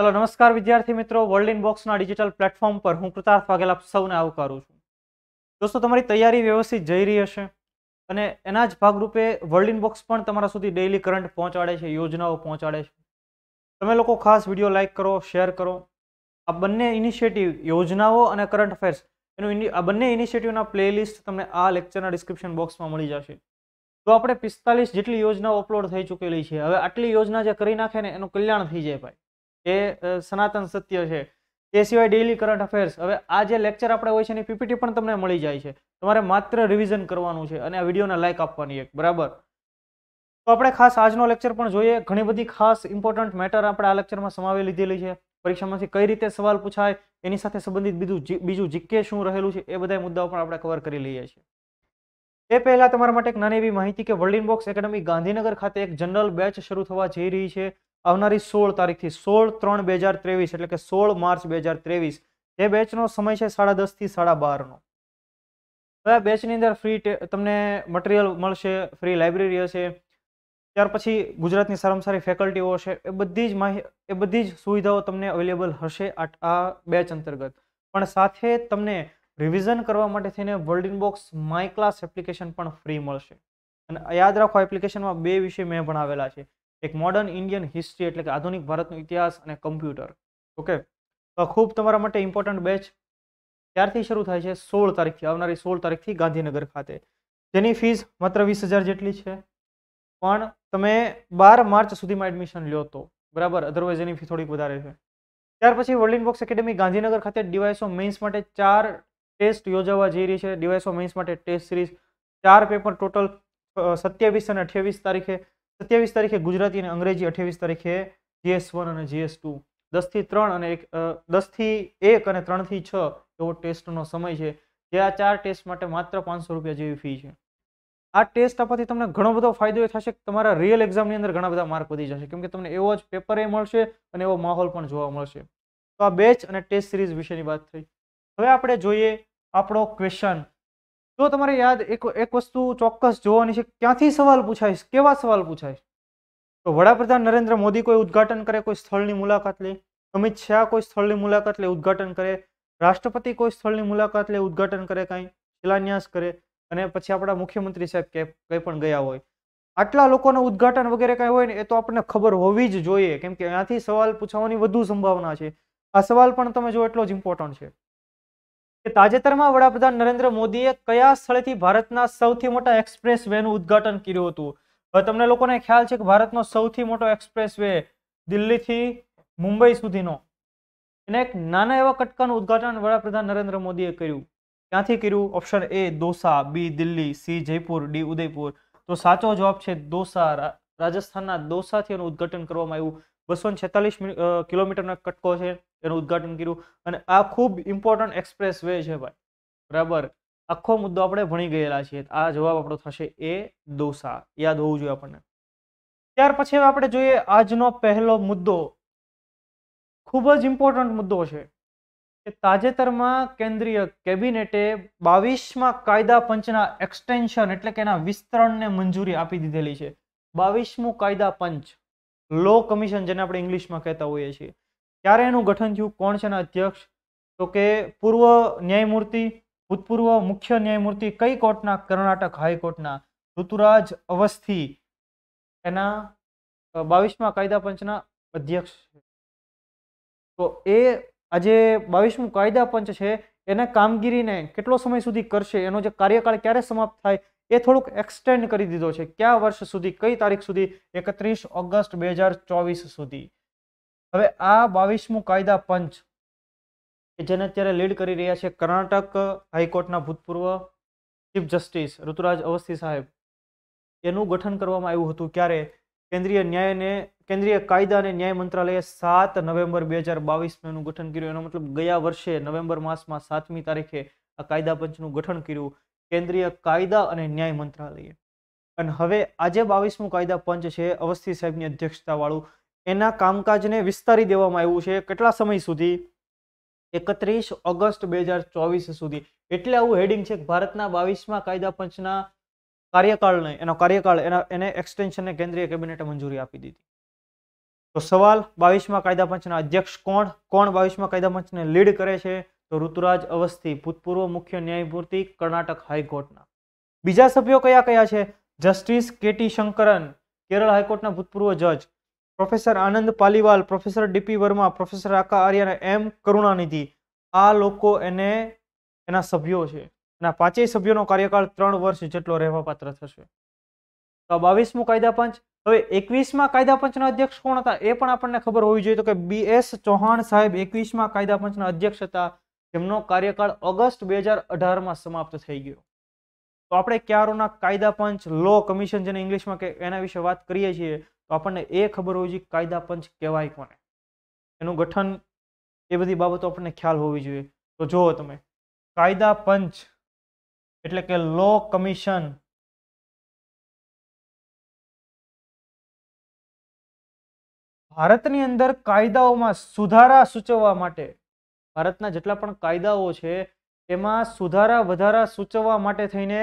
ચલો નમસ્કાર વિદ્યાર્થી મિત્રો વર્લ્ડ ઇન બોક્સના ડિજિટલ પ્લેટફોર્મ પર હું કૃતાર્થ વાઘેલ આપ સૌને આવકારું છું દોસ્તો તમારી તૈયારી વ્યવસ્થિત જઈ રહી હશે અને એના જ ભાગરૂપે વર્લ્ડ ઇન બોક્સ પણ તમારા સુધી ડેઇલી કરંટ પહોંચાડે છે યોજનાઓ પહોંચાડે છે તમે લોકો ખાસ વિડીયો લાઇક કરો શેર કરો આ બંને ઇનિશિયેટિવ યોજનાઓ અને કરંટ અફેર્સ એનું આ બંને ઇનિશિયેટિવના પ્લેલિસ્ટ તમને આ લેક્ચરના ડિસ્ક્રિપ્શન બોક્સમાં મળી જશે તો આપણે પિસ્તાલીસ જેટલી યોજનાઓ અપલોડ થઈ ચૂકેલી છે હવે આટલી યોજના જે કરી નાખે ને એનું કલ્યાણ થઈ જાય ભાઈ એ સનાતન સત્ય છે એ સિવાય ડેઇલી કરંટ અફેર્સ હવે આ જે લેક્ચર આપણે હોય છે એની પીપીટી પણ તમને મળી જાય છે તમારે માત્ર રિવિઝન કરવાનું છે અને આ વિડીયોને લાઇક આપવાની એક બરાબર તો આપણે ખાસ આજનો લેક્ચર પણ જોઈએ ઘણી બધી ખાસ ઇમ્પોર્ટન્ટ મેટર આપણે આ લેક્ચરમાં સમાવી લીધેલી છે પરીક્ષામાંથી કઈ રીતે સવાલ પૂછાય એની સાથે સંબંધિત બીજું બીજું જીકે શું રહેલું છે એ બધા મુદ્દાઓ પણ આપણે કવર કરી લઈએ છીએ એ પહેલા તમારા માટે એક નાની એવી માહિતી કે વર્લ્ડ બોક્સ એકેડમી ગાંધીનગર ખાતે એક જનરલ બેચ શરૂ થવા જઈ રહી છે આવનારી સોળ તારીખથી સોળ ત્રણ બે હજાર ત્રેવીસ એટલે કે સોળ માર્ચ બે હજાર ત્રેવીસ એ બેચનો સમય છે સાડા દસથી સાડા બારનો હવે બેચની અંદર ફ્રી તમને મટીરિયલ મળશે ફ્રી લાઇબ્રેરી હશે ત્યાર પછી ગુજરાતની સારામાં સારી ફેકલ્ટીઓ હશે એ બધી જ માહિતી એ બધી જ સુવિધાઓ તમને અવેલેબલ હશે આ બેચ અંતર્ગત પણ સાથે તમને રિવિઝન કરવા માટે થઈને world inbox my class application પણ ફ્રી મળશે અને યાદ રાખો એપ્લિકેશનમાં બે વિષય મેં ભણાવેલા છે એક મોડર્ન ઇન્ડિયન હિસ્ટ્રી એટલે કે આધુનિક ભારતનો ઇતિહાસ અને કમ્પ્યુટર ઓકે તો ખૂબ તમારા માટે ઇમ્પોર્ટન્ટ બેચ ત્યારથી શરૂ થાય છે સોળ તારીખથી આવનારી સોળ તારીખથી ગાંધીનગર ખાતે જેની ફીસ માત્ર વીસ હજાર જેટલી છે પણ તમે બાર માર્ચ સુધીમાં એડમિશન લ્યો તો બરાબર અધરવાઇઝ એની ફી થોડીક વધારે છે ત્યાર પછી વર્લ્ડ બોક્સ એકેડેમી ગાંધીનગર ખાતે ડીવાયસો મેન્સ માટે ચાર ટેસ્ટ યોજાવા જઈ રહી છે ડીવાયસો મેન્સ માટે ટેસ્ટ સિરીઝ ચાર પેપર ટોટલ સત્યાવીસ અને અઠ્યાવીસ તારીખે સત્યાવીસ તારીખે ગુજરાતી અને અંગ્રેજી અઠ્યાવીસ તારીખે જીએસ વન અને જીએસ ટુ દસથી ત્રણ અને એક દસથી એક અને ત્રણથી છ એવો ટેસ્ટનો સમય છે જે આ ચાર ટેસ્ટ માટે માત્ર પાંચસો રૂપિયા જેવી ફી છે આ ટેસ્ટ આપવાથી તમને ઘણો બધો ફાયદો એ થશે કે તમારા રિયલ એક્ઝામની અંદર ઘણા બધા માર્ક વધી જશે કેમ કે તમને એવો જ પેપર એ મળશે અને એવો માહોલ પણ જોવા મળશે તો આ બેચ અને ટેસ્ટ સિરીઝ વિશેની વાત થઈ હવે આપણે જોઈએ આપણો ક્વેશ્ચન તો તમારે યાદ એક એક વસ્તુ ચોક્કસ જોવાની છે ક્યાંથી સવાલ પૂછાય કેવા સવાલ પૂછાય તો વડાપ્રધાન નરેન્દ્ર મોદી કોઈ ઉદઘાટન કરે કોઈ સ્થળની મુલાકાત લે અમિત શાહ કોઈ સ્થળની મુલાકાત લે ઉદઘાટન કરે રાષ્ટ્રપતિ કોઈ સ્થળની મુલાકાત લે ઉદઘાટન કરે કાંઈ શિલાન્યાસ કરે અને પછી આપણા મુખ્યમંત્રી સાહેબ કે કંઈ પણ ગયા હોય આટલા લોકોના ઉદઘાટન વગેરે કાંઈ હોય ને એ તો આપણને ખબર હોવી જ જોઈએ કેમ કે અહીંયાથી સવાલ પૂછવાની વધુ સંભાવના છે આ સવાલ પણ તમે જો એટલો જ ઇમ્પોર્ટન્ટ છે તાજેતરમાં વડાપ્રધાન નરેન્દ્ર મોદીએ કયા સ્થળેથી ભારતના સૌથી મોટા એક્સપ્રેસ નું ઉદઘાટન કર્યું હતું તમને લોકોને ખ્યાલ છે કે ભારતનો સૌથી મોટો એક્સપ્રેસ દિલ્હીથી મુંબઈ સુધીનો અને એક નાના એવા કટકાનું ઉદઘાટન વડાપ્રધાન નરેન્દ્ર મોદીએ કર્યું ક્યાંથી કર્યું option A Dausa B Delhi C Jaipur D Udaipur તો સાચો જવાબ છે દોસા રાજસ્થાનના દોસાથી એનું ઉદઘાટન કરવામાં આવ્યું બસો છેતાલીસ કિલોમીટરનો કટકો છે એનું ઉદઘાટન કર્યું અને આ ખૂબ ઇમ્પોર્ટન્ટ એક્સપ્રેસ વે છે ભાઈ બરાબર આખો મુદ્દો આપણે ભણી ગયેલા છીએ આ જવાબ આપણો થશે એ દોસા યાદ હોવું જોઈએ આપણને ત્યાર પછી આપણે જોઈએ આજનો પહેલો મુદ્દો ખૂબ જ ઇમ્પોર્ટન્ટ મુદ્દો છે કે તાજેતરમાં કેન્દ્રીય કેબિનેટે બાવીસમાં કાયદા પંચના એક્સટેન્શન એટલે કે એના વિસ્તરણને મંજૂરી આપી દીધેલી છે બાવીસમું કાયદા પંચ લો કમિશન જેને આપણે ઇંગ્લિશમાં કહેતા હોઈએ છીએ ત્યારે એનું ગઠન થયું કોણ છે એના અધ્યક્ષ તો કે પૂર્વ ન્યાયમૂર્તિ ભૂતપૂર્વ મુખ્ય ન્યાયમૂર્તિ કઈ કોર્ટના કર્ણાટક હાઈકોર્ટના ઋતુરાજ અવસ્થી એના બાવીસમાં કાયદા પંચના અધ્યક્ષ છે તો એ આજે બાવીસમું કાયદા પંચ છે એના કામગીરીને કેટલો સમય સુધી કરશે એનો જે કાર્યકાળ ક્યારે સમાપ્ત થાય એ થોડુંક એક્સટેન્ડ કરી દીધો છે કયા વર્ષ સુધી કઈ તારીખ સુધી એકત્રીસ ઓગસ્ટ બે હજાર ચોવીસ સુધી હવે આ બાવીસમું કાયદા પંચ જેને અત્યારે લીડ કરી રહ્યા છે કર્ણાટક હાઈકોર્ટના ભૂતપૂર્વ ચીફ જસ્ટિસ ઋતુરાજ અવસ્થી સાહેબ એનું ગઠન કરવામાં આવ્યું હતું ક્યારે કેન્દ્રીય ન્યાયને કેન્દ્રીય કાયદા અને ન્યાય મંત્રાલયે સાત નવેમ્બર બે હજાર બાવીસમાં એનું ગઠન કર્યું એનો મતલબ ગયા વર્ષે નવેમ્બર માસમાં સાતમી તારીખે આ કાયદા પંચનું ગઠન કર્યું કેન્દ્રીય કાયદા અને ન્યાય મંત્રાલયે અને હવે આજે બાવીસમું કાયદા પંચ છે અવસ્થી સાહેબની અધ્યક્ષતાવાળું એના કામકાજને વિસ્તારી દેવામાં આવ્યું છે કેટલા સમય સુધી એકત્રીસ ઓગસ્ટ બે હજાર ચોવીસ સુધી એટલે આવું હેડિંગ છે કે ભારતના બાવીસમાં કાયદા પંચના કાર્યકાળને એનો કાર્યકાળ એના એને એક્સટેન્શનને કેન્દ્રીય કેબિનેટે મંજૂરી આપી દીધી તો સવાલ બાવીસમાં કાયદા પંચના અધ્યક્ષ કોણ કોણ બાવીસમાં કાયદા પંચને લીડ કરે છે તો ઋતુરાજ અવસ્થી ભૂતપૂર્વ મુખ્ય ન્યાયમૂર્તિ કર્ણાટક હાઈકોર્ટના બીજા સભ્યો કયા કયા છે જસ્ટિસ કેટી શંકરન કેરળ હાઈકોર્ટના ભૂતપૂર્વ જજ professor Anand Paliwal professor DP Verma professor આકા આર્ય એમ કરુણાનિધિ આ લોકો એને એના સભ્યો છે એના પાંચેય સભ્યોનો કાર્યકાળ ત્રણ વર્ષ જેટલો રહેવા પાત્ર થશે તો બાવીસમું કાયદા પંચ હવે એકવીસમાં કાયદા પંચના અધ્યક્ષ કોણ હતા એ પણ આપણને ખબર હોવી જોઈએ તો કે બી એસ ચૌહાણ સાહેબ એકવીસમાં કાયદા પંચના અધ્યક્ષ હતા જેમનો કાર્યકાળ ઓગસ્ટ બે હજાર અઢારમાં સમાપ્ત થઈ ગયો તો આપણે ક્યારોના કાયદા પંચ લો કમિશન જેને ઇંગ્લિશમાં કે એના વિશે વાત કરીએ છીએ તો આપણને એ ખબર હોવી જોઈએ કાયદા પંચ કહેવાય કોને એનું ગઠન એ બધી બાબતો આપણને ખ્યાલ હોવી જોઈએ તો જુઓ તમે કાયદા પંચ એટલે કે લો કમિશન ભારતની અંદર કાયદાઓમાં સુધારા સૂચવવા માટે ભારતના જેટલા પણ કાયદાઓ છે એમાં સુધારા વધારા સૂચવવા માટે થઈને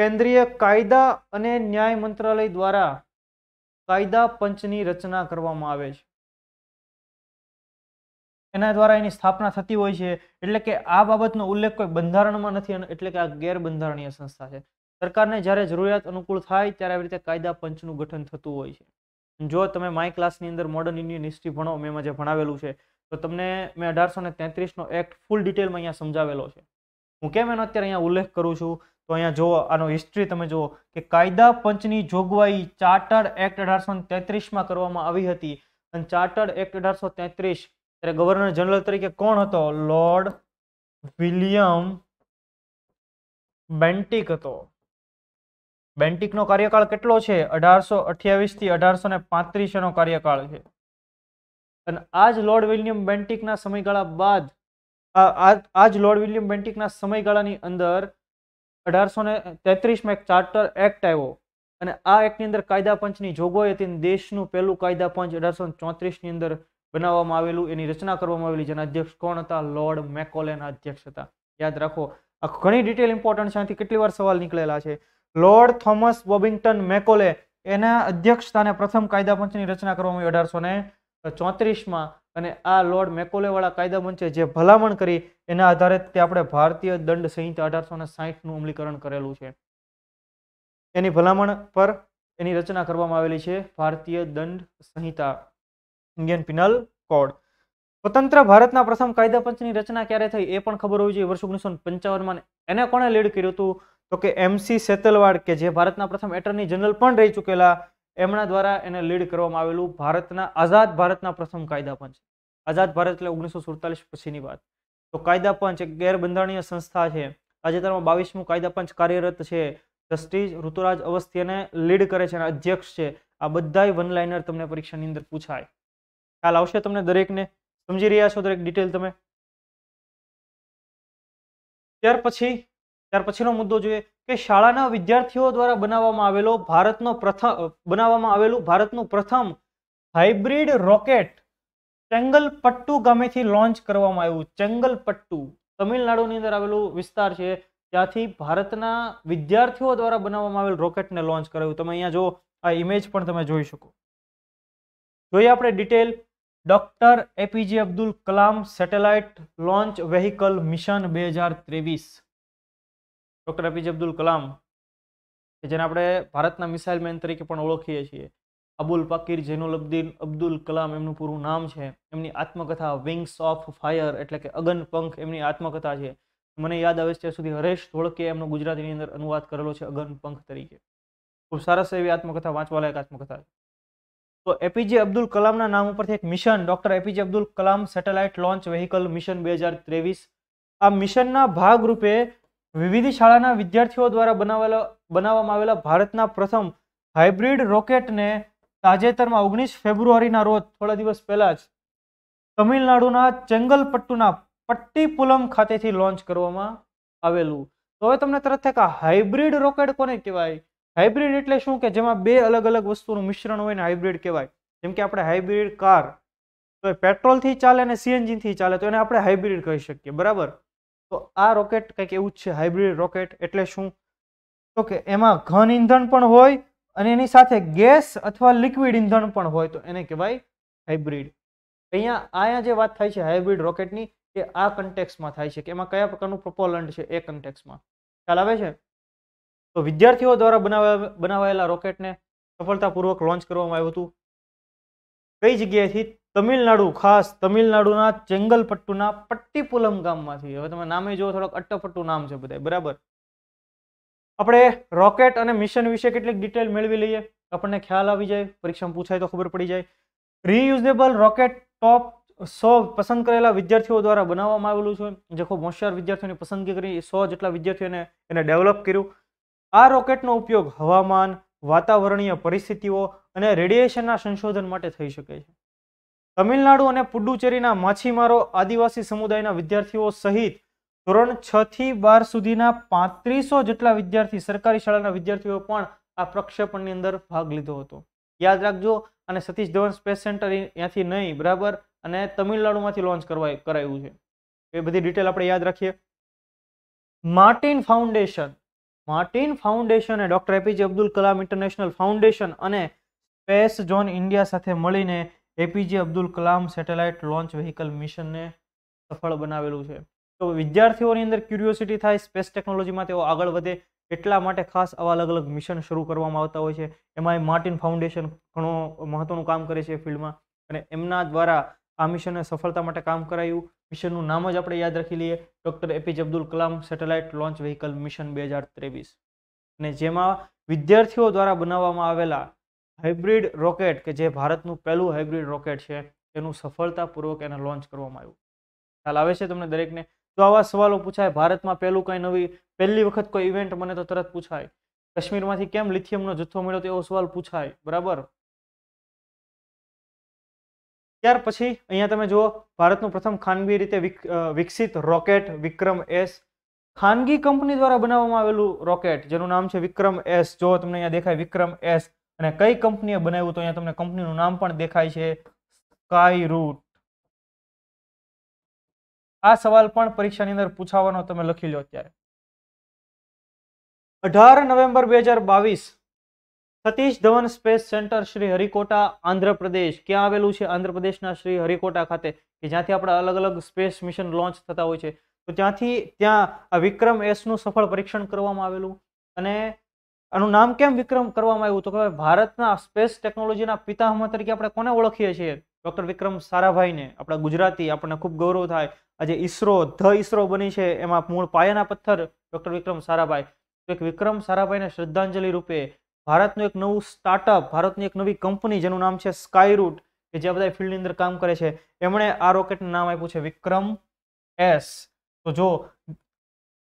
કેન્દ્રીય કાયદા અને ન્યાય મંત્રાલય દ્વારા કાયદા પંચની રચના કરવામાં આવે છે એના દ્વારા એની સ્થાપના થતી હોય છે એટલે કે આ બાબતનો ઉલ્લેખ કોઈ બંધારણમાં નથી એટલે કે આ ગેરબંધારણીય સંસ્થા છે સરકારને જ્યારે જરૂરિયાત અનુકૂળ થાય ત્યારે આવી રીતે કાયદા પંચનું ગઠન થતું હોય છે જો તમે માય ક્લાસની અંદર મોડર્ન ઇન્ડિયન હિસ્ટ્રી ભણો મેં જે ભણાવેલું છે તો તમને મેં અઢારસો ને તેત્રીસનો એક્ટ ફૂલ ડિટેલમાં અહીંયા સમજાવેલો છે હું કેમ એનો અત્યારે અહીંયા ઉલ્લેખ કરું છું તો અહીંયા જો આનો હિસ્ટ્રી તમે જુઓ કે કાયદા પંચની જોગવાઈ ચાર્ટર્ડ એક્ટ અઢારસો તેત્રીસમાં કરવામાં આવી હતી અને ચાર્ટર્ડ એક્ટ અઢારસો તેત્રીસ ત્યારે ગવર્નર જનરલ તરીકે કોણ હતો લોર્ડ વિલિયમ બેન્ટિક હતો બેન્ટિકનો કાર્યકાળ કેટલો છે અઢારસો અઠ્યાવીસથી અઢારસો ને પાંત્રીસ એનો કાર્યકાળ છે અને આ જ લોર્ડ વિલિયમ બેન્ટિકના સમયગાળા બાદ આ જ લોર્ડ વિલિયમ બેન્ટિકના સમયગાળાની અંદર અઢારસો ને તેત્રીસમાં એક ચાર્ટર એક્ટ આવ્યો અને આ એક્ટની અંદર કાયદા પંચની જોગવાઈ હતી દેશનું પહેલું કાયદા પંચ અઢારસો ચોત્રીસની અંદર બનાવવામાં આવેલું એની રચના કરવામાં આવેલી જેના અધ્યક્ષ કોણ હતા લોર્ડ મેકોલેના અધ્યક્ષ હતા યાદ રાખો આ ઘણી ડિટેલ ઇમ્પોર્ટન્ટ છે આથી કેટલી વાર સવાલ નીકળેલા છે લોર્ડ થોમસ બોબિંગ્ટન મેકોલે એના અધ્યક્ષતાને પ્રથમ કાયદા પંચની રચના કરવામાં આવી અઢારસો ચોત્રીસમાં અને આ લોર્ડ મેકોલેવાળા કાયદા મંચે જે ભલામણ કરી એના આધારે તે આપણે ભારતીય દંડ સંહિતા અઢારસો ને સાહીઠનું અમલીકરણ કરેલું છે એની ભલામણ પર એની રચના કરવામાં આવેલી છે ભારતીય દંડ સંહિતા ઇન્ડિયન પિનલ કોડ સ્વતંત્ર ભારતના પ્રથમ કાયદા પંચની રચના ક્યારે થઈ એ પણ ખબર હોવી જોઈએ વર્ષ ઓગણીસો પંચાવનમાં એને કોણે લીડ કર્યું હતું તો કે એમસી સેતલવાડ કે જે ભારતના પ્રથમ એટર્ની જનરલ પણ રહી ચૂકેલા એમના દ્વારા એને લીડ કરવામાં આવેલું ભારતના આઝાદ ભારતના પ્રથમ કાયદા પંચ આઝાદ ભારત એટલે ઓગણીસો સુડતાલીસ પછીની વાત તો કાયદા પંચ એક ગેરબંધારણીય સંસ્થા છે તાજેતરમાં બાવીસમું કાયદા પંચ કાર્યરત છે જસ્ટિસ ઋતુરાજ અવસ્થી લીડ કરે છે અને અધ્યક્ષ છે આ બધાય વનલાઇનર તમને પરીક્ષાની અંદર પૂછાય ખ્યાલ આવશે તમને દરેકને સમજી રહ્યા છો દરેક ડિટેલ તમે ત્યાર પછી ત્યાર પછીનો મુદ્દો જોઈએ કે શાળાના વિદ્યાર્થીઓ દ્વારા બનાવવામાં આવેલો ભારતનો પ્રથમ બનાવવામાં આવેલું ભારતનું પ્રથમ હાઇબ્રિડ રોકેટ ચેંગલપટ્ટુ ગામેથી લોન્ચ કરવામાં આવ્યું ચેંગલપટ્ટુ તમિલનાડુની અંદર આવેલું વિસ્તાર છે ત્યાંથી ભારતના વિદ્યાર્થીઓ દ્વારા બનાવવામાં આવેલ રોકેટને લોન્ચ કરાયું તમે અહીંયા જો આ ઇમેજ પણ તમે જોઈ શકો જોઈએ આપણે detail doctor APJ Abdul Kalam satellite launch vehicle mission બે હજાર ત્રેવીસ ડૉક્ટર એપીજે અબ્દુલ કલામ કે જેને આપણે ભારતના મિસાઇલ મેન તરીકે પણ ઓળખીએ છીએ અબુલ પાકીર જૈનુલ અબ્દીન અબ્દુલ કલામ એમનું પૂરું નામ છે એમની આત્મકથા વિંગ્સ ઓફ ફાયર એટલે કે અગન પંખ એમની આત્મકથા છે મને યાદ આવે છે ત્યાં સુધી હરેશ ધોળકે એમનો ગુજરાતીની અંદર અનુવાદ કરેલો છે અગન પંખ તરીકે ખૂબ સરસ એવી આત્મકથા વાંચવાલાયક આત્મકથા છે તો એપીજે અબ્દુલ કલામના નામ ઉપરથી એક mission doctor APJ Abdul Kalam satellite launch vehicle mission બે હજાર ત્રેવીસ આ મિશનના ભાગરૂપે વિવિધ શાળાના વિદ્યાર્થીઓ દ્વારા બનાવેલા બનાવવામાં આવેલા ભારતના પ્રથમ હાઇબ્રિડ રોકેટને તાજેતરમાં ઓગણીસ ફેબ્રુઆરીના રોજ થોડા દિવસ પહેલા જ તમિલનાડુના ચેંગલપટ્ટુના પટ્ટીપુલમ ખાતેથી લોન્ચ કરવામાં આવેલું તો હવે તમને તરત થાય કે હાઇબ્રિડ રોકેટ કોને કહેવાય હાઇબ્રિડ એટલે શું કે જેમાં બે અલગ અલગ વસ્તુનું મિશ્રણ હોય ને હાઇબ્રિડ કહેવાય જેમ કે આપણે હાઇબ્રિડ કાર તો પેટ્રોલથી ચાલે અને સીએનજીથી ચાલે તો એને આપણે હાઇબ્રિડ કહી શકીએ બરાબર તો આ રોકેટ કંઈક એવું જ છે હાઇબ્રિડ રોકેટ એટલે શું તો કે એમાં ઘન ઇંધણ પણ હોય અને એની સાથે ગેસ અથવા લિક્વિડ ઇંધણ પણ હોય તો એને કહેવાય હાઇબ્રિડ અહીંયા અહીંયા જે વાત થાય છે હાઇબ્રિડ રોકેટની એ આ કન્ટેક્સમાં થાય છે કે એમાં કયા પ્રકારનું પ્રોપોલન્ટ છે એ કન્ટેક્સમાં ખ્યાલ આવે છે તો વિદ્યાર્થીઓ દ્વારા બનાવેલા બનાવાયેલા રોકેટને સફળતાપૂર્વક લોન્ચ કરવામાં આવ્યું હતું કઈ જગ્યાએથી તમિલનાડુ ખાસ તમિલનાડુના ચેંગલપટ્ટુના પટ્ટીપુલમ ગામમાંથી હવે તમે નામે જુઓ થોડોક અટ્ટપટ્ટુ નામ છે બધા બરાબર આપણે રોકેટ અને મિશન વિશે કેટલીક ડિટેલ મેળવી લઈએ આપણને ખ્યાલ આવી જાય પરીક્ષામાં પૂછાય તો ખબર પડી જાય રીયુઝેબલ રોકેટ ટોપ સો પસંદ કરેલા વિદ્યાર્થીઓ દ્વારા બનાવવામાં આવેલું છે જે ખૂબ હોશિયાર વિદ્યાર્થીઓની પસંદગી કરી સો જેટલા વિદ્યાર્થીઓને એને ડેવલપ કર્યું આ રોકેટનો ઉપયોગ હવામાન વાતાવરણીય પરિસ્થિતિઓ અને રેડિયેશનના સંશોધન માટે થઈ શકે છે તમિલનાડુ અને પુડુચેરીના માછીમારો આદિવાસી સમુદાયના વિદ્યાર્થીઓ સહિત ધોરણ છ થી બાર સુધીના પાંત્રીસો જેટલા વિદ્યાર્થી સરકારી શાળાના વિદ્યાર્થીઓ પણ આ પ્રક્ષેપણની અંદર ભાગ લીધો હતો યાદ રાખજો અને સતીશ ધવન સ્પેસ સેન્ટર ત્યાંથી નહીં બરાબર અને તમિલનાડુમાંથી લોન્ચ કરવા કરાયું છે એ બધી ડિટેલ આપણે યાદ રાખીએ માર્ટિન ફાઉન્ડેશન માર્ટિન ફાઉન્ડેશને doctor APJ Abdul Kalam international foundation અને સ્પેસ ઝોન ઇન્ડિયા સાથે મળીને APJ Abdul Kalam satellite launch vehicle મિશનને સફળ બનાવેલું છે તો વિદ્યાર્થીઓની અંદર ક્યુરિયોસિટી થાય સ્પેસ ટેકનોલોજીમાં તેઓ આગળ વધે એટલા માટે ખાસ આવા અલગ અલગ મિશન શરૂ કરવામાં આવતા હોય છે એમાં માર્ટિન ફાઉન્ડેશન ઘણો મહત્વનું કામ કરે છે ફિલ્ડમાં અને એમના દ્વારા આ મિશનને સફળતા માટે કામ કરાયું મિશનનું નામ જ આપણે યાદ રાખી લઈએ doctor APJ Abdul Kalam satellite launch vehicle mission બે હજાર ત્રેવીસ અને જેમાં વિદ્યાર્થીઓ દ્વારા બનાવવામાં આવેલા હાઇબ્રિડ રોકેટ કે જે ભારતનું પહેલું હાઇબ્રિડ રોકેટ છે તેનું સફળતાપૂર્વક એને લોન્ચ કરવામાં આવ્યું ખ્યાલ આવે છે તમને દરેકને તો આવા સવાલો પૂછાય ભારતમાં પહેલું કંઈ નવી પહેલી વખત કોઈ ઇવેન્ટ મને તો તરત પૂછાય કાશ્મીરમાંથી કેમ લિથિયમનો જથ્થો મળ્યો તેવો સવાલ પૂછાય બરાબર ત્યાર પછી અહીંયા તમે જુઓ ભારતનું પ્રથમ ખાનગી રીતે વિકસિત રોકેટ વિક્રમ એસ ખાનગી કંપની દ્વારા બનાવવામાં આવેલું રોકેટ જેનું નામ છે વિક્રમ એસ જો તમને અહીંયા દેખાય વિક્રમ એસ અને કઈ કંપનીએ બનાવ્યું તો અહીંયા તમને કંપનીનું નામ પણ દેખાય છે સ્કાય રૂટ આ સવાલ પણ પરીક્ષાની અંદર પૂછાવાનો તમે લખી લો અત્યારે અઢાર નવેમ્બર બે હજાર બાવીસ Satish Dhawan space centre Sriharikota Andhra Pradesh ક્યાં આવેલું છે આંધ્રપ્રદેશના શ્રી હરિકોટા ખાતે કે જ્યાંથી આપણા અલગ અલગ સ્પેસ મિશન લોન્ચ થતા હોય છે તો ત્યાંથી ત્યાં આ વિક્રમ એસનું સફળ પરીક્ષણ કરવામાં આવેલું અને આનું નામ કેમ વિક્રમ કરવામાં આવ્યું તો કે ભારતના સ્પેસ ટેકનોલોજીના પિતામહ તરીકે આપણે કોને ઓળખીએ છીએ ડૉક્ટર વિક્રમ સારાભાઈને આપણા ગુજરાતી આપણને ખૂબ ગૌરવ થાય આજે ઈસરો ધ ઈસરો બની છે એમાં મૂળ પાયાના પથ્થર ડૉક્ટર વિક્રમ સારાભાઈ તો એક વિક્રમ સારાભાઈને શ્રદ્ધાંજલિ રૂપે ભારતનું એક નવું સ્ટાર્ટઅપ ભારતની એક નવી કંપની જેનું નામ છે સ્કાયરૂટ કે જે બધા ફિલ્ડની અંદર કામ કરે છે એમણે આ રોકેટનું નામ આપ્યું છે વિક્રમ એસ તો જો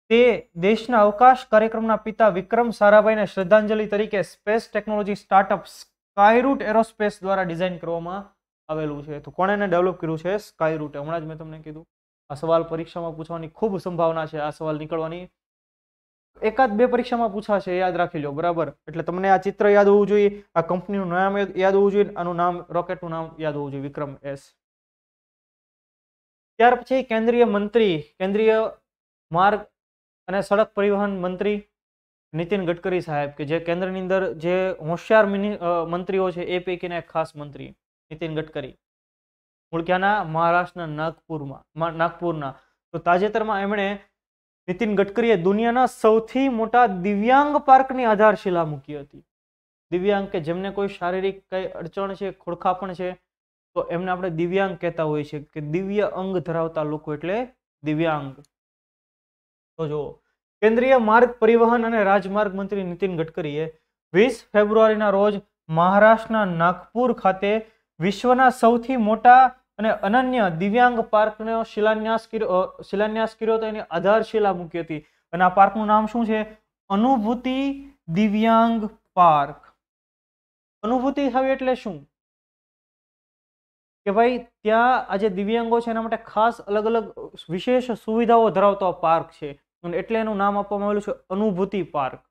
તે દેશના અવકાશ કાર્યક્રમના પિતા વિક્રમ સારાભાઈને શ્રદ્ધાંજલિ તરીકે space technology startup Skyroot aerospace દ્વારા ડિઝાઇન કરવામાં આવેલું છે તો કોણે ડેવલપ કર્યું છે સ્કાયરૂટ હમણાં જ મેં તમને કીધું આ સવાલ પરીક્ષામાં પૂછવાની ખૂબ સંભાવના છે આ સવાલ નીકળવાની એકાદ બે પરીક્ષામાં પૂછાશે યાદ રાખી લો બરાબર એટલે તમને આ ચિત્ર યાદ હોવું જોઈએ આ કંપનીનું નામ યાદ હોવું જોઈએ આનું નામ રોકેટનું નામ યાદ હોવું જોઈએ વિક્રમ એસ ત્યાર પછી કેન્દ્રીય મંત્રી કેન્દ્રીય માર્ગ અને સડક પરિવહન મંત્રી નીતિન ગડકરી સાહેબ કે જે કેન્દ્રની અંદર જે હોશિયાર મંત્રીઓ છે એ પૈકીના એક ખાસ મંત્રી નીતિન ગડકરી મૂળ મહારાષ્ટ્રના નાગપુરમાં નાગપુરના તો તાજેતરમાં એમણે નીતિન ગડકરીએ દુનિયાના સૌથી મોટા દિવ્યાંગ પાર્કની આધારશિલા મૂકી હતી દિવ્યાંગ કે જેમને કોઈ શારીરિક કઈ અડચણ છે પણ છે તો એમને આપણે દિવ્યાંગ કહેતા હોય છે કે દિવ્ય અંગ ધરાવતા લોકો એટલે દિવ્યાંગ તો જુઓ કેન્દ્રીય માર્ગ પરિવહન અને રાજમાર્ગ મંત્રી નીતિન ગડકરીએ વીસ ફેબ્રુઆરીના રોજ મહારાષ્ટ્રના નાગપુર ખાતે વિશ્વના સૌથી મોટા અને અનન્ય દિવ્યાંગ પાર્કનો શિલાન્યાસ કર્યો શિલાન્યાસ કર્યો હતો એની આધારશિલા મૂકી હતી અને આ પાર્કનું નામ શું છે અનુભૂતિ દિવ્યાંગ પાર્ક અનુભૂતિ થવી એટલે શું કે ભાઈ ત્યાં આજે દિવ્યાંગો છે એના માટે ખાસ અલગ અલગ વિશેષ સુવિધાઓ ધરાવતો પાર્ક છે એટલે એનું નામ આપવામાં આવેલું છે અનુભૂતિ પાર્ક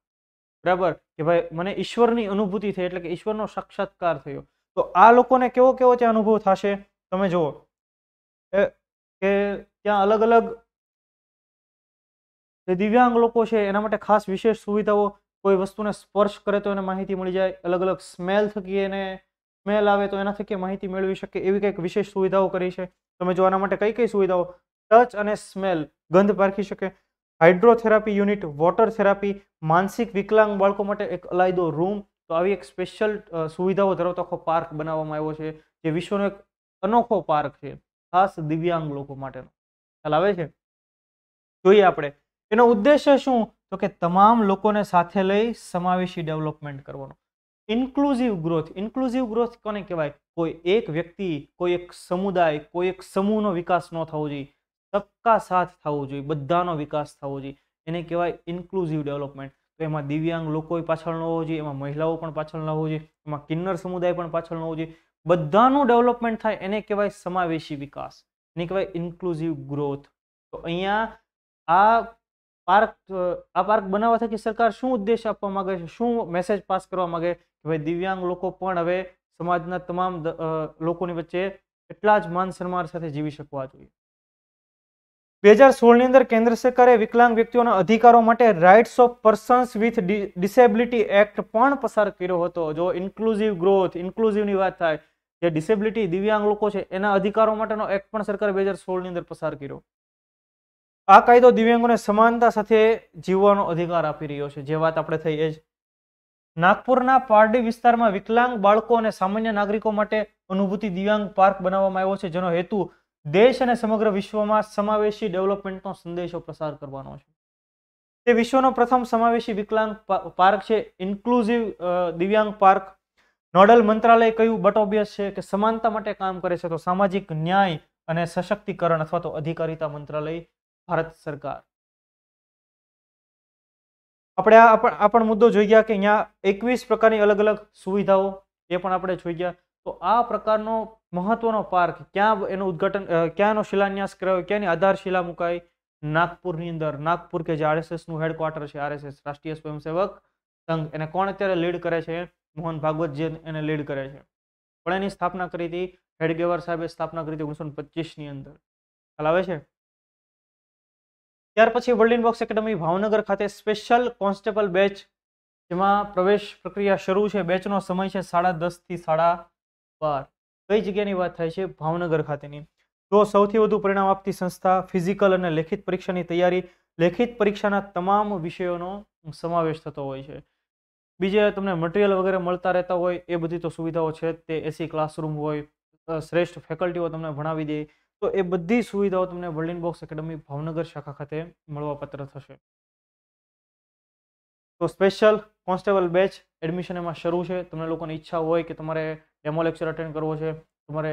બરાબર કે ભાઈ મને ઈશ્વરની અનુભૂતિ થઈ એટલે કે ઈશ્વરનો સાક્ષાત્કાર થયો તો આ લોકોને કેવો કેવો ત્યાં અનુભવ થશે તમે જુઓ કે ત્યાં અલગ અલગ દિવ્યાંગ લોકો છે એના માટે ખાસ વિશેષ સુવિધાઓ કોઈ વસ્તુને સ્પર્શ કરે તો એને માહિતી મળી જાય અલગ અલગ સ્મેલ થકી એને સ્મેલ આવે તો એના થકી માહિતી મેળવી શકે એવી કંઈક વિશેષ સુવિધાઓ કરી છે તમે જો આના માટે કઈ કઈ સુવિધાઓ ટચ અને સ્મેલ ગંધ પારખી શકે હાઇડ્રોથેરાપી યુનિટ વોટર થેરાપી માનસિક વિકલાંગ બાળકો માટે એક અલાયદો રૂમ તો આવી એક સ્પેશિયલ સુવિધાઓ ધરાવતો આખો પાર્ક બનાવવામાં આવ્યો છે જે વિશ્વનો એક અનોખો પાર્ક છે ખાસ દિવ્યાંગ લોકો માટેનો ખ્યાલ આવે છે જોઈએ આપણે એનો ઉદ્દેશ્ય શું તો કે તમામ લોકોને સાથે લઈ સમાવેશી ડેવલપમેન્ટ કરવાનો ઇન્ક્લુઝિવ ગ્રોથ ઇન્ક્લુઝિવ ગ્રોથ કોને કહેવાય કોઈ એક વ્યક્તિ કોઈ એક સમુદાય કોઈ એક સમૂહનો વિકાસ ન થવો જોઈએ સબકા સાથ થવો જોઈએ બધાનો વિકાસ થવો જોઈએ એને કહેવાય ઇન્ક્લુઝિવ ડેવલપમેન્ટ તો એમાં દિવ્યાંગ લોકો પાછળ ન હોવો જોઈએ એમાં મહિલાઓ પણ પાછળ ન હોવો જોઈએ એમાં કિન્નર સમુદાય પણ પાછળ ન હોવો જોઈએ બધાનું ડેવલપમેન્ટ થાય એને કહેવાય સમાવેશી વિકાસ એને કહેવાય ઇન્ક્લુઝિવ ગ્રોથ તો અહીંયા આ પાર્ક આ પાર્ક બનાવવા થકી સરકાર શું ઉદ્દેશ આપવા માંગે છે શું મેસેજ પાસ કરવા માંગે કે ભાઈ દિવ્યાંગ લોકો પણ હવે સમાજના તમામ લોકોની વચ્ચે એટલા જ માન સન્માન સાથે જીવી શકવા જોઈએ બે હજાર સોળની અંદર કેન્દ્ર સરકારે વિકલાંગ વ્યક્તિઓના અધિકારો માટે rights of persons with disability act પણ પસાર કર્યો હતો જો ઇન્ક્લુઝિવ ગ્રોથ ઇન્ક્લુઝિવની વાત થાય જે ડિસેબિલિટી દિવ્યાંગ લોકો છે એના અધિકારો માટેનો એક્ટ પણ સરકારે બે હજાર સોળની અંદર પસાર કર્યો આ કાયદો દિવ્યાંગોને સમાનતા સાથે જીવવાનો અધિકાર આપી રહ્યો છે જે વાત આપણે થઈ એ જ નાગપુરના પારડી વિસ્તારમાં વિકલાંગ બાળકો અને સામાન્ય નાગરિકો માટે અનુભૂતિ દિવ્યાંગ પાર્ક બનાવવામાં આવ્યો છે જેનો હેતુ દેશ અને સમગ્ર વિશ્વમાં સમાવેશી ડેવલપમેન્ટનો સંદેશો પ્રસાર કરવાનો છે તે વિશ્વનો પ્રથમ સમાવેશી વિકલાંગ પાર્ક છે ઇન્ક્લુઝિવ દિવ્યાંગ પાર્ક નોડલ મંત્રાલય કયું બટ ઓબ્વિયસ છે કે સમાનતા માટે કામ કરે છે તો સામાજિક ન્યાય અને સશક્તિકરણ અથવા તો અધિકારીતા મંત્રાલય ભારત સરકાર આપણે આ આપણ મુદ્દો જોઈ ગયા કે અહીંયા એકવીસ પ્રકારની અલગ અલગ સુવિધાઓ એ પણ આપણે જોઈ ગયા તો આ પ્રકારનો મહત્વનો પાર્ક ક્યાં એનું ઉદઘાટન ક્યાંનો શિલાન્યાસ કરાયો ક્યાંની આધારશિલા મુકાઈ નાગપુરની અંદર નાગપુર કે જે આરએસએસનું હેડક્વાર્ટર છે આરએસએસ રાષ્ટ્રીય સ્વયંસેવક સંઘ એને કોણ અત્યારે લીડ કરે છે મોહન ભાગવતજી એને લીડ કરે છે પણ એની સ્થાપના કરી હતી હેડગેવાર સાહેબે સ્થાપના કરી હતી ઓગણીસો પચીસની અંદર ખ્યાલ છે ત્યાર પછી વર્લ્ડ બોક્સ એકેડમી ભાવનગર ખાતે સ્પેશિયલ કોન્સ્ટેબલ બેચ જેમાં પ્રવેશ પ્રક્રિયા શરૂ છે બેચનો સમય છે સાડા દસથી સાડા બાર કઈ જગ્યાની વાત થાય છે ભાવનગર ખાતેની તો સૌથી વધુ પરિણામ આપતી સંસ્થા ફિઝિકલ અને લેખિત પરીક્ષાની તૈયારી લેખિત પરીક્ષાના તમામ વિષયોનો સમાવેશ થતો હોય છે બીજે તમને મટીરિયલ વગેરે મળતા રહેતા હોય એ બધી તો સુવિધાઓ છે તે એસી ક્લાસરૂમ હોય શ્રેષ્ઠ ફેકલ્ટીઓ તમને ભણાવી દે તો એ બધી સુવિધાઓ તમને વર્લ્ડ બોક્સ એકેડમી ભાવનગર શાખા ખાતે મળવાપાત્ર થશે તો સ્પેશિયલ કોન્સ્ટેબલ બેચ એડમિશન એમાં શરૂ છે તમને લોકોની ઈચ્છા હોય કે તમારે ડેમો લેક્ચર અટેન્ડ કરવો છે તમારે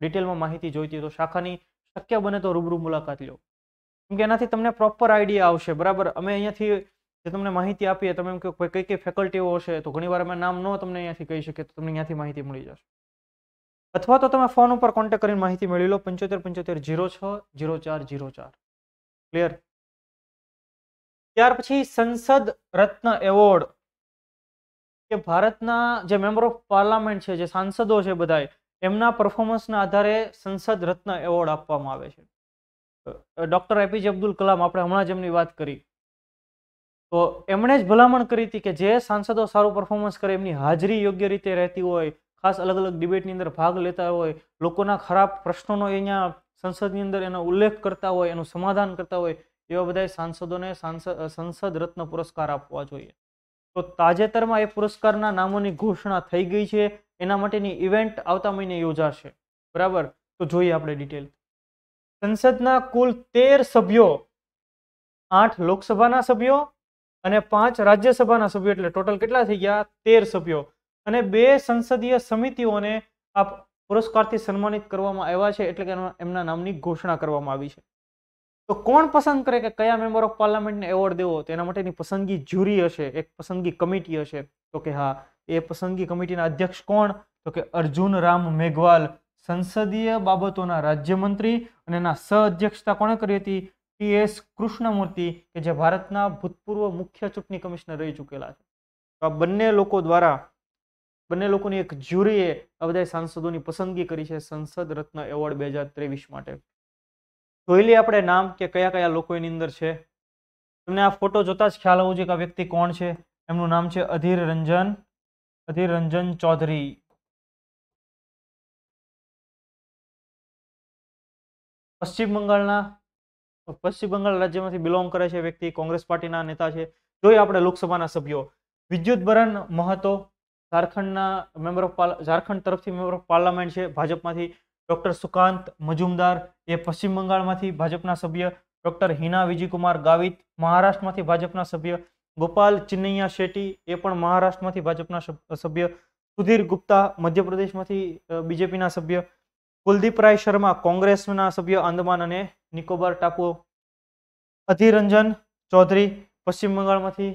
ડિટેલમાં માહિતી જોઈતી તો શાખાની શક્ય બને તો રૂબરૂ મુલાકાત લો કેમ કે એનાથી તમને પ્રોપર આઈડિયા આવશે બરાબર અમે અહીંયાથી જે તમને માહિતી આપીએ તમે એમ કે કઈ કઈ ફેકલ્ટીઓ હશે તો ઘણીવાર અમે નામ ન તમને અહીંયાથી કહી શકીએ તો તમને અહીંયાથી માહિતી મળી જશે અથવા તો તમે ફોન ઉપર કોન્ટેક્ટ કરીને માહિતી મેળવી લો પંચોતેર પંચોતેર જીરો છ જીરો ચાર જીરો ચાર ક્લિયર ત્યાર પછી સંસદ રત્ન એવોર્ડ કે ભારતના જે મેમ્બર ઓફ પાર્લામેન્ટ છે જે સાંસદો છે બધાએ એમના પરફોર્મન્સના આધારે સંસદ રત્ન એવોર્ડ આપવામાં આવે છે ડૉક્ટર એપીજે અબ્દુલ કલામ આપણે હમણાં જ એમની વાત કરી તો એમણે જ ભલામણ કરી હતી કે જે સાંસદો સારું પરફોર્મન્સ કરે એમની હાજરી યોગ્ય રીતે રહેતી હોય ખાસ અલગ અલગ ડિબેટની અંદર ભાગ લેતા હોય લોકોના ખરાબ પ્રશ્નોનો અહીંયા સંસદની અંદર એનો ઉલ્લેખ કરતા હોય એનું સમાધાન કરતા હોય એવા બધા સાંસદોને સાંસદ સંસદ રત્ન પુરસ્કાર આપવા જોઈએ તો તાજેતરમાં એ પુરસ્કારના નામોની ઘોષણા થઈ ગઈ છે એના માટેની ઇવેન્ટ આવતા મહિને યોજાશે બરાબર તો જોઈએ આપણે ડિટેલ સંસદના કુલ તેર સભ્યો આઠ લોકસભાના સભ્યો અને પાંચ રાજ્યસભાના સભ્યો એટલે ટોટલ કેટલા થઈ ગયા તેર સભ્યો અને બે સંસદીય સમિતિઓને આ પુરસ્કારથી સન્માનિત કરવામાં આવ્યા છે એટલે કે એમના નામની ઘોષણા કરવામાં આવી છે તો કોણ પસંદ કરે કે કયા મેમ્બર ઓફ પાર્લામેન્ટને એવોર્ડ દેવો તો એના માટેની પસંદગી જ્યુરી હશે એક પસંદગી કમિટી હશે તો કે હા એ પસંદગી કમિટીના અધ્યક્ષ કોણ તો કે અર્જુન રામ મેઘવાલ સંસદીય બાબતોના રાજ્યમંત્રી અને એના સહ અધ્યક્ષતા કોણે કરી હતી ટી એસ કૃષ્ણમૂર્તિ કે જે ભારતના ભૂતપૂર્વ મુખ્ય ચૂંટણી કમિશનર રહી ચૂકેલા છે તો આ બંને લોકો દ્વારા બંને લોકોની એક જ્યુરીએ આ બધા સાંસદોની પસંદગી કરી છે સંસદ રત્ન એવોર્ડ બે હજાર ત્રેવીસ માટે જોઈ લઈએ આપણે નામ કે કયા કયા લોકો અંદર છે તમને આ ફોટો જોતા જ ખ્યાલ આવવું જોઈએ કે વ્યક્તિ કોણ છે એમનું નામ છે અધીર રંજન અધીર રંજન ચૌધરી પશ્ચિમ બંગાળના પશ્ચિમ બંગાળ રાજ્યમાંથી બિલોંગ કરે છે વ્યક્તિ કોંગ્રેસ પાર્ટીના નેતા છે જોઈએ આપણે લોકસભાના સભ્યો વિદ્યુત બરન મહતો ઝારખંડના મેમ્બર ઓફ ઝારખંડ તરફથી મેમ્બર ઓફ પાર્લામેન્ટ છે ભાજપમાંથી ડોક્ટર સુકાંત મજુમદાર એ પશ્ચિમ બંગાળમાંથી ભાજપના સભ્ય ડોક્ટર હિના વિજયકુમાર ગાવિત મહારાષ્ટ્રમાંથી ભાજપના સભ્ય ગોપાલ ચિન્નૈયા શેટ્ટી એ પણ મહારાષ્ટ્રમાંથી ભાજપના સભ્ય સુધીર ગુપ્તા મધ્યપ્રદેશમાંથી બીજેપીના સભ્ય કુલદીપ રાય શર્મા કોંગ્રેસના સભ્ય આંદમાન અને નિકોબાર ટાપુઓ અધિરંજન ચૌધરી પશ્ચિમ બંગાળમાંથી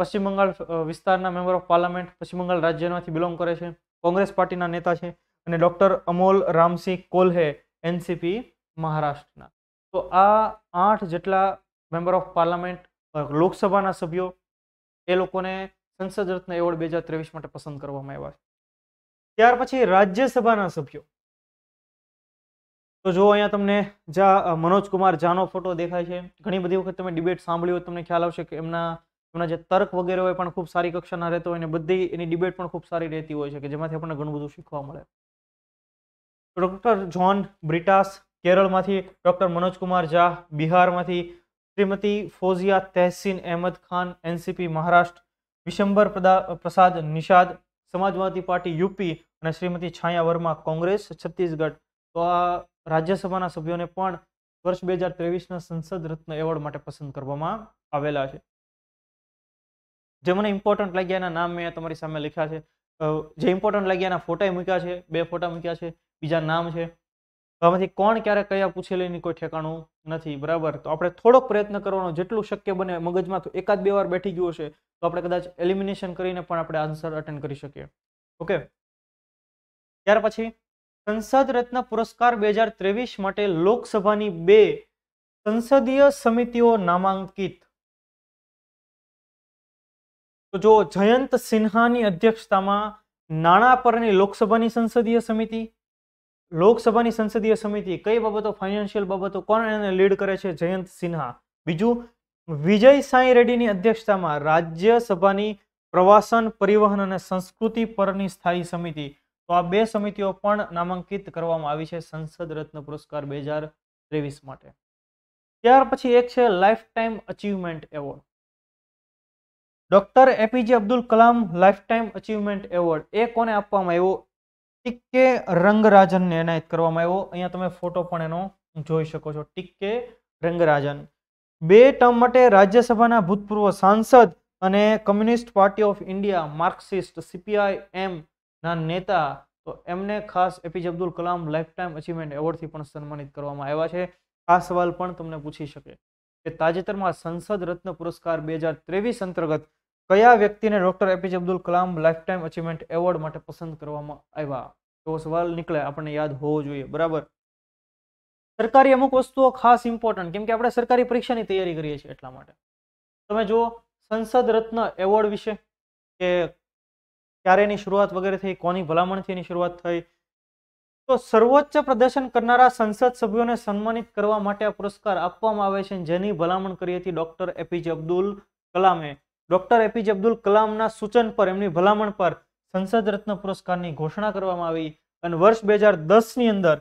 પશ્ચિમ બંગાળ વિસ્તારના મેમ્બર ઓફ પાર્લામેન્ટ પશ્ચિમ બંગાળ રાજ્યમાંથી બિલોંગ કરે છે કોંગ્રેસ પાર્ટીના નેતા છે અને ડૉક્ટર અમોલ રામસિંહ કોલ્હે એનસીપી મહારાષ્ટ્રના તો આ આઠ જેટલા મેમ્બર ઓફ પાર્લામેન્ટ લોકસભાના સભ્યો એ લોકોને સંસદ રત્ન એવોર્ડ બે હજાર ત્રેવીસ માટે પસંદ કરવામાં આવ્યા છે ત્યાર પછી રાજ્યસભાના સભ્યો તો જો અહીંયા તમને જ્યાં મનોજ કુમાર ઝાનો ફોટો દેખાય છે ઘણી બધી વખત તમે ડિબેટ સાંભળી હોય તમને ખ્યાલ આવશે કે એમના એમના જે તર્ક વગેરે હોય પણ ખૂબ સારી કક્ષાના રહેતો હોય અને બધી એની ડિબેટ પણ ખૂબ સારી રહેતી હોય છે કે જેમાંથી આપણને ઘણું બધું શીખવા મળે ડૉક્ટર જ્હોન બ્રિટાસ કેરળમાંથી ડૉક્ટર મનોજકુમાર ઝા બિહારમાંથી શ્રીમતી ફોઝિયા તહેસીન અહેમદ ખાન એનસીપી મહારાષ્ટ્ર વિશંબર પ્રસાદ નિષાદ સમાજવાદી પાર્ટી યુપી અને શ્રીમતી છાયા વર્મા કોંગ્રેસ છત્તીસગઢ તો આ રાજ્યસભાના સભ્યોને પણ વર્ષ બે હજાર ત્રેવીસના સંસદ રત્ન એવોર્ડ માટે પસંદ કરવામાં આવેલા છે જે મને ઇમ્પોર્ટન્ટ લાગ્યા એના નામ મેં તમારી સામે લખ્યા છે જે ઇમ્પોર્ટન્ટ લાગ્યા એના ફોટા મૂક્યા છે બે ફોટા મૂક્યા છે બીજા નામ છે આમાંથી કોણ ક્યારે કયા પૂછેલી લઈને કોઈ ઠેકાણું નથી બરાબર તો આપણે થોડોક પ્રયત્ન કરવાનો જેટલું શક્ય બને મગજમાં તો એકાદ બે વાર બેઠી ગયો છે તો આપણે કદાચ એલિમિનેશન કરીને પણ આપણે આન્સર અટેન્ડ કરી શકીએ ઓકે ત્યાર પછી સંસદ રત્ન પુરસ્કાર બે હજાર ત્રેવીસ માટે લોકસભાની બે સંસદીય સમિતિઓ નામાંકિત તો જો જયંત સિન્હાની અધ્યક્ષતામાં નાણાં પરની લોકસભાની સંસદીય સમિતિ લોકસભાની સંસદીય સમિતિ કઈ બાબતો ફાઇનાન્શિયલ બાબતો કોણ એને લીડ કરે છે જયંત સિન્હા બીજું વિજય સાંઈ રેડ્ડીની અધ્યક્ષતામાં રાજ્યસભાની પ્રવાસન પરિવહન અને સંસ્કૃતિ પરની સ્થાયી સમિતિ તો આ બે સમિતિઓ પણ નામાંકિત કરવામાં આવી છે સંસદ રત્ન પુરસ્કાર બે હજાર ત્રેવીસ માટે ત્યાર પછી એક છે lifetime achievement award doctor APJ Abdul Kalam lifetime achievement award એ કોને આપવામાં આવ્યો ટીકે રંગરાજનને એનાયત કરવામાં આવ્યો અહીંયા તમે ફોટો પણ એનો જોઈ શકો છો ટીકે રંગરાજન બે ટર્મ માટે રાજ્યસભાના ભૂતપૂર્વ સાંસદ અને communist party of India Marxist CPI M ના નેતા તો એમને ખાસ APJ Abdul Kalam lifetime achievement એવોર્ડથી પણ સન્માનિત કરવામાં આવ્યા છે આ સવાલ પણ તમને પૂછી શકે કે તાજેતરમાં સંસદ રત્ન પુરસ્કાર બે હજાર ત્રેવીસ અંતર્ગત કયા વ્યક્તિને doctor APJ Abdul Kalam lifetime achievement award માટે પસંદ કરવામાં આવ્યા તો સવાલ નીકળે આપણને યાદ હોવો જોઈએ બરાબર સરકારી અમુક વસ્તુઓ ખાસ ઇમ્પોર્ટન્ટ કેમ કે આપણે સરકારી પરીક્ષાની તૈયારી કરીએ છીએ એટલા માટે તમે જુઓ સંસદ રત્ન એવોર્ડ વિશે કે ક્યારેની શરૂઆત વગેરે થઈ કોની ભલામણથી એની શરૂઆત થઈ તો સર્વોચ્ચ પ્રદર્શન કરનારા સંસદ સભ્યોને સન્માનિત કરવા માટે આ પુરસ્કાર આપવામાં આવે છે જેની ભલામણ કરી હતી ડૉક્ટર એપીજે અબ્દુલ કલામે ડોક્ટર એપીજે અબ્દુલ કલામના સૂચન પર એમની ભલામણ પર સંસદ રત્ન પુરસ્કારની ઘોષણા કરવામાં આવી અને વર્ષ બે હજાર દસની અંદર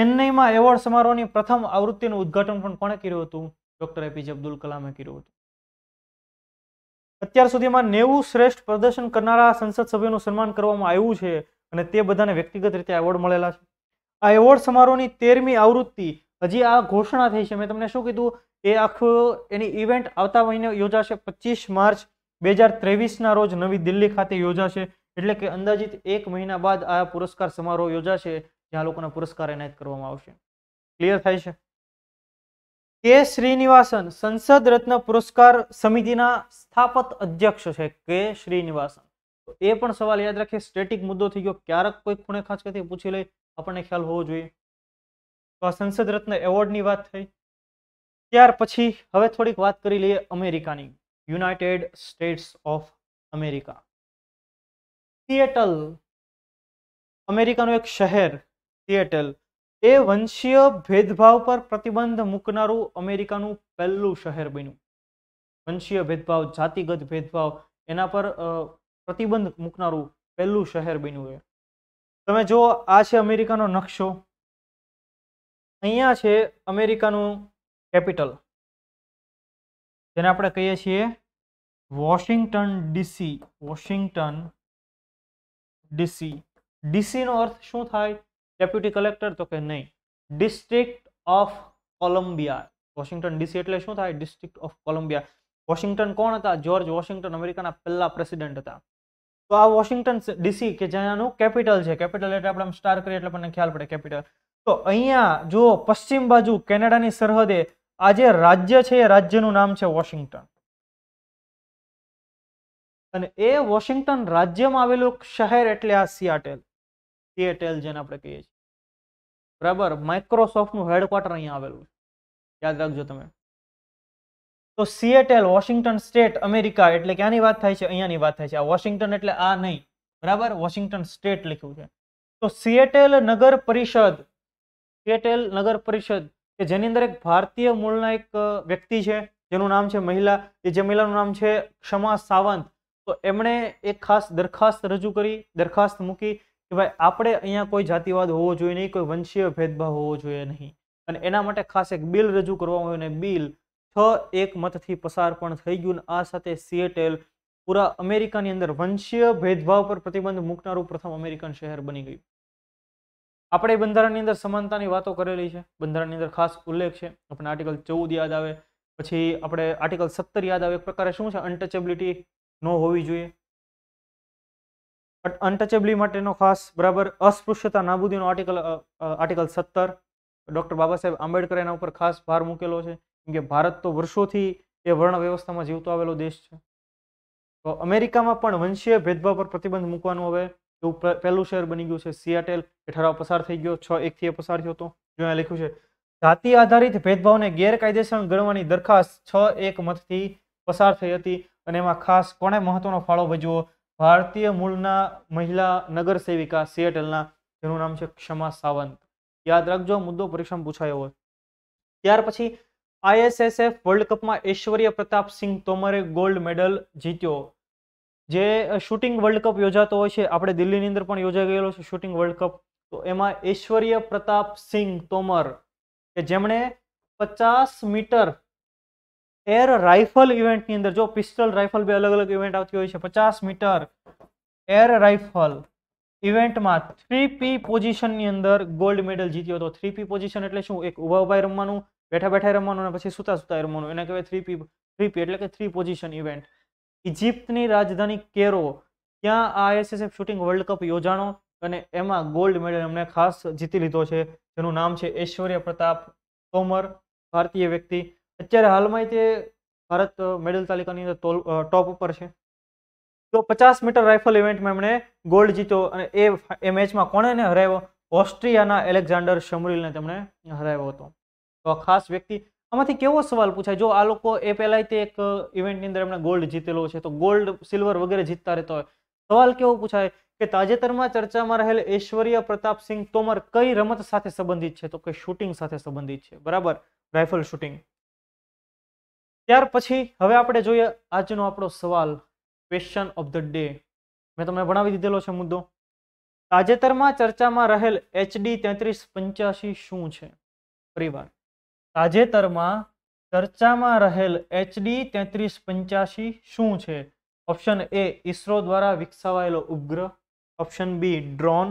ચેન્નઈમાં એવોર્ડ સમારોહની પ્રથમ આવૃત્તિનું ઉદ્ઘાટન પણ કોણે કર્યું હતું ડોક્ટર એપીજે અબ્દુલ કલામે કર્યું હતું અત્યાર સુધીમાં નેવું શ્રેષ્ઠ પ્રદર્શન કરનારા સંસદ સભ્યોનું સન્માન કરવામાં આવ્યું છે અને તે બધાને વ્યક્તિગત રીતે એવોર્ડ મળેલા છે આ એવોર્ડ સમારોહની તેરમી આવૃત્તિ હજી આ ઘોષણા થઈ છે મેં તમને શું કીધું એ આખું એની ઇવેન્ટ આવતા મહિને યોજાશે પચીસ માર્ચ બે હજાર ત્રેવીસના રોજ નવી દિલ્હી ખાતે યોજાશે એટલે કે અંદાજિત એક મહિના બાદ આ પુરસ્કાર સમારોહ યોજાશે જ્યાં લોકોના પુરસ્કાર એનાયત કરવામાં આવશે ક્લિયર થાય છે કે શ્રીનિવાસન સંસદ રત્ન પુરસ્કાર સમિતિના સ્થાપક અધ્યક્ષ છે કે શ્રીનિવાસન એ પણ સવાલ યાદ રાખીએ સ્ટેટિક મુદ્દો થઈ ગયો ક્યારેક કોઈ ખૂણે ખાંચકાથી પૂછી લઈ આપણને ખ્યાલ હોવો જોઈએ તો આ સંસદ રત્ન એવોર્ડની વાત થઈ ત્યાર પછી હવે થોડીક વાત કરી લઈએ અમેરિકાની United States of America Seattle અમેરિકાનું એક શહેર સિએટલ એ વંશીય ભેદભાવ પર પ્રતિબંધ મૂકનારું અમેરિકાનું પહેલું શહેર બન્યું વંશીય ભેદભાવ જાતિગત ભેદભાવ એના પર પ્રતિબંધ મૂકનારું પહેલું શહેર બન્યું છે તમે જો આ છે અમેરિકાનો નકશો અહીંયા છે અમેરિકાનું કેપિટલ જેને આપણે કહીએ છીએ વોશિંગ્ટન ડીસી વોશિંગ્ટન ડીસી ડીસીનો અર્થ શું થાય ડેપ્યુટી કલેક્ટર તો કે નહીં district of Columbia Washington DC એટલે શું થાય ડિસ્ટ્રિક્ટ ઓફ કોલંબિયા વોશિંગ્ટન કોણ હતા જ્યોર્જ વોશિંગ્ટન અમેરિકાના પહેલા પ્રેસિડેન્ટ હતા તો આ વોશિંગ્ટન ડીસી કે જેનું કેપિટલ છે કેપિટલ એટલે આપણે સ્ટાર કરીએ એટલે આપણને ખ્યાલ પડે કેપિટલ તો અહીંયા જો પશ્ચિમ બાજુ કેનેડાની સરહદે આ રાજ્ય છે એ રાજ્યનું નામ છે વોશિંગ્ટન અને એ વોશિંગ્ટન રાજ્યમાં આવેલું શહેર એટલે આ સિયાટેલ સિયાટેલ જેને આપણે કહીએ છીએ બરાબર માઇક્રોસોફ્ટનું હેડક્વાર્ટર અહીંયા આવેલું છે યાદ રાખજો તમે તો સિએટેલ વોશિંગ્ટન સ્ટેટ અમેરિકા એટલે ક્યાંની વાત થાય છે અહીંયાની વાત થાય છે આ વોશિંગ્ટન એટલે આ નહીં બરાબર વોશિંગ્ટન સ્ટેટ લખ્યું છે તો સિએટેલ નગર પરિષદ પેટેલ નગર પરિષદ કે જેની અંદર એક ભારતીય મૂળના એક વ્યક્તિ છે જેનું નામ છે મહિલા એ જે મહિલાનું નામ છે ક્ષમા સાવંત તો એમણે એક ખાસ દરખાસ્ત રજૂ કરી દરખાસ્ત મૂકી કે ભાઈ આપણે અહીંયા કોઈ જાતિવાદ હોવો જોઈએ નહીં કોઈ વંશીય ભેદભાવ હોવો જોઈએ નહીં અને એના માટે ખાસ એક બિલ રજૂ કરવામાં આવ્યું અને બિલ છ એક મતથી પસાર પણ થઈ ગયું આ સાથે સિએટેલ પૂરા અમેરિકાની અંદર વંશીય ભેદભાવ પર પ્રતિબંધ મૂકનારું પ્રથમ અમેરિકન શહેર બની ગયું આપણે બંધારણની અંદર સમાનતાની વાતો કરેલી છે બંધારણની અંદર ખાસ ઉલ્લેખ છે આપણે આર્ટિકલ ચૌદ યાદ આવે પછી આપણે આર્ટિકલ સત્તર યાદ આવે એક પ્રકારે શું છે અનટચેબિલિટી ન હોવી જોઈએ અનટચેબિલિટી માટેનો ખાસ બરાબર અસ્પૃશ્યતા નાબૂદીનો આર્ટિકલ આર્ટિકલ સત્તર ડૉક્ટર બાબા સાહેબ આંબેડકર એના ઉપર ખાસ ભાર મૂકેલો છે કેમ કે ભારત તો વર્ષોથી એ વર્ણ વ્યવસ્થામાં જીવતો આવેલો દેશ છે તો અમેરિકામાં પણ વંશીય ભેદભાવ પર પ્રતિબંધ મૂકવાનું હવે તો પહેલું શહેર બની ગયું છે સીઆટેલ એ ઠરાવ પસાર થઈ ગયો છ એકથી એ પસાર થયો હતો જો અહીંયા લખ્યું છે જાતિ આધારિત ભેદભાવને ગેરકાયદેસર ગણવાની દરખાસ્ત છ એક મતથી પસાર થઈ હતી અને એમાં ખાસ કોણે મહત્વનો ફાળો ભજવો ભારતીય મૂળના મહિલા નગર સેવિકા સિયાટેલના જેનું નામ છે ક્ષમા સાવંત યાદ રાખજો મુદ્દો પરીક્ષામાં પૂછાયો હોય ત્યાર પછી આઈએસએસએફ વર્લ્ડ કપમાં ઐશ્વર્ય પ્રતાપ સિંહ તોમરે ગોલ્ડ મેડલ જીત્યો જે શૂટિંગ વર્લ્ડ કપ યોજાતો હોય છે આપણે દિલ્હીની અંદર પણ યોજાઈ ગયેલો છે શૂટિંગ વર્લ્ડ કપ તો એમાં ઐશ્વર્ય પ્રતાપ સિંહ તોમર કે જેમણે પચાસ મીટર એર રાઇફલ ઇવેન્ટની અંદર જો પિસ્ટલ રાઇફલ બે અલગ અલગ ઇવેન્ટ આવતી હોય છે પચાસ મીટર એર રાઇફલ ઇવેન્ટમાં થ્રી પી પોઝિશનની અંદર ગોલ્ડ મેડલ જીત્યો હતો થ્રી પી પોઝિશન એટલે શું એક ઉભા ઊભા રમવાનું બેઠા બેઠા રમવાનું અને પછી સૂતા સૂતા રમવાનું એને કહેવાય થ્રી પી થ્રી પી એટલે કે થ્રી પોઝિશન ઇવેન્ટ ઇજિપ્તની રાજધાની કેરો ત્યાં આ આઈએસએસએફ શૂટિંગ વર્લ્ડ કપ યોજાણો અને એમાં ગોલ્ડ મેડલ એમણે ખાસ જીતી લીધો છે જેનું નામ છે ઐશ્વર્ય પ્રતાપ તોમર ભારતીય વ્યક્તિ અત્યારે હાલમાં તે ભારત મેડલ તાલિકાની અંદર ટોપ ઉપર છે તો પચાસ મીટર રાઇફલ ઇવેન્ટમાં એમણે ગોલ્ડ જીત્યો અને એ એ મેચમાં કોણે હરાવ્યો ઓસ્ટ્રિયાના એલેક્ઝાન્ડર શમરીલને તેમણે હરાવ્યો હતો તો ખાસ વ્યક્તિ આમાંથી કેવો સવાલ પૂછાય જો આ લોકો એ પહેલાં તે એક ઇવેન્ટની અંદર એમણે ગોલ્ડ જીતેલો છે તો ગોલ્ડ સિલ્વર વગેરે જીતતા રહેતો હોય સવાલ કેવો પૂછાય કે તાજેતરમાં ચર્ચામાં રહેલ ઐશ્વર્ય પ્રતાપસિંહ તોમર કઈ રમત સાથે સંબંધિત છે તો કે શૂટિંગ સાથે સંબંધિત છે બરાબર રાઇફલ શૂટિંગ ત્યાર પછી હવે આપણે જોઈએ આજનો આપણો સવાલ ક્વેશ્ચન ઓફ ધ ડે મેં તમને ભણાવી દીધેલો છે મુદ્દો તાજેતરમાં ચર્ચામાં રહેલ એચડી તેત્રીસ પંચ્યાસી શું છે પરિવાર તાજેતરમાં ચર્ચામાં રહેલ એચડી તેત્રીસ પંચ્યાસી શું છે ઓપ્શન એ ઇસરો દ્વારા વિકસાવાયેલો ઉપગ્રહ option B drone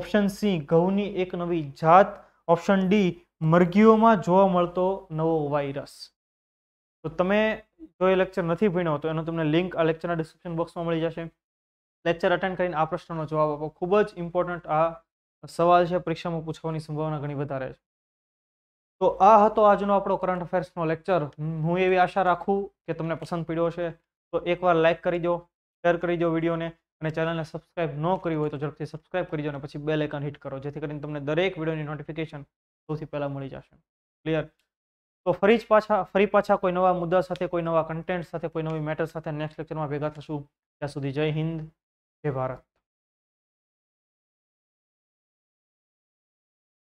option C ઘઉંની એક નવી જાત ઓપ્શન ડી મરઘીઓમાં જોવા મળતો નવો વાયરસ તો તમે જો એ લેક્ચર નથી ભણ્યો તો એનો તમને લિંક આ લેક્ચરના ડિસ્ક્રિપ્શન બોક્સમાં મળી જશે લેક્ચર અટેન્ડ કરીને આ પ્રશ્નનો જવાબ આપો ખૂબ જ ઇમ્પોર્ટન્ટ આ સવાલ છે પરીક્ષામાં પૂછવાની સંભાવના ઘણી વધારે છે તો આ હતો આજનો આપણો કરંટ અફેર્સનો લેક્ચર હું એવી આશા રાખું કે તમને પસંદ પડ્યો છે તો એકવાર લાઇક કરી દો શેર કરી દો વિડીયોને અને ચેનલને સબસ્ક્રાઇબ ન કરી હોય તો ઝડપથી સબસ્ક્રાઇબ કરી દો અને પછી બેલ આઇકન હિટ કરો જેથી કરીને તમને દરેક વિડીયોની નોટિફિકેશન સૌથી પહેલાં મળી જશે ક્લિયર તો ફરી જ પાછા ફરી પાછા કોઈ નવા મુદ્દા સાથે કોઈ નવા કન્ટેન્ટ સાથે કોઈ નવી મેટર સાથે નેક્સ્ટ લેક્ચરમાં ભેગા થશું ત્યાં સુધી જય હિન્દ જય ભારત